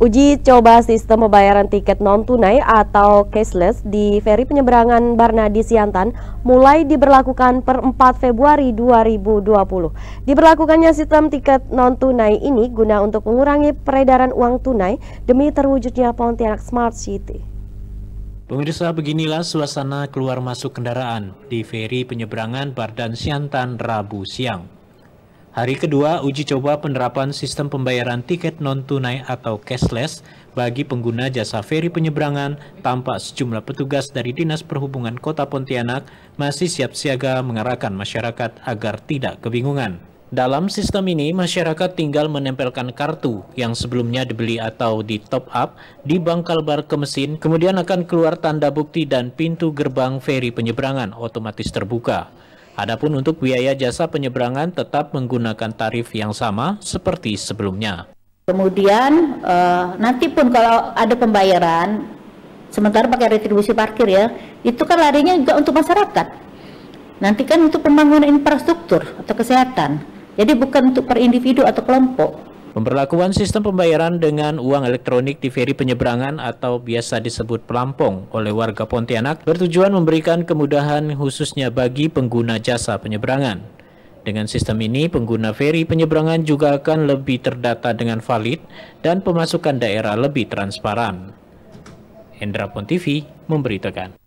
Uji coba sistem pembayaran tiket non-tunai atau cashless di feri penyeberangan Barnadi Siantan mulai diberlakukan per 4 Februari 2020. Diberlakukannya sistem tiket non-tunai ini guna untuk mengurangi peredaran uang tunai demi terwujudnya Pontianak Smart City. Pemirsa beginilah suasana keluar masuk kendaraan di feri penyeberangan Bardan Siantan Rabu siang. Hari kedua uji coba penerapan sistem pembayaran tiket non-tunai atau cashless bagi pengguna jasa feri penyeberangan tampak sejumlah petugas dari Dinas Perhubungan Kota Pontianak masih siap siaga mengarahkan masyarakat agar tidak kebingungan. Dalam sistem ini, masyarakat tinggal menempelkan kartu yang sebelumnya dibeli atau di top up di bank kalbar ke mesin, kemudian akan keluar tanda bukti dan pintu gerbang feri penyeberangan otomatis terbuka. Adapun untuk biaya jasa penyeberangan tetap menggunakan tarif yang sama seperti sebelumnya. Kemudian uh, nanti pun kalau ada pembayaran, sementara pakai retribusi parkir ya, itu kan larinya juga untuk masyarakat. Nanti kan untuk pembangunan infrastruktur atau kesehatan. Jadi bukan untuk per individu atau kelompok. Pemberlakuan sistem pembayaran dengan uang elektronik di feri penyeberangan atau biasa disebut pelampung oleh warga Pontianak bertujuan memberikan kemudahan khususnya bagi pengguna jasa penyeberangan. Dengan sistem ini, pengguna feri penyeberangan juga akan lebih terdata dengan valid dan pemasukan daerah lebih transparan. Hendra Pon memberitakan.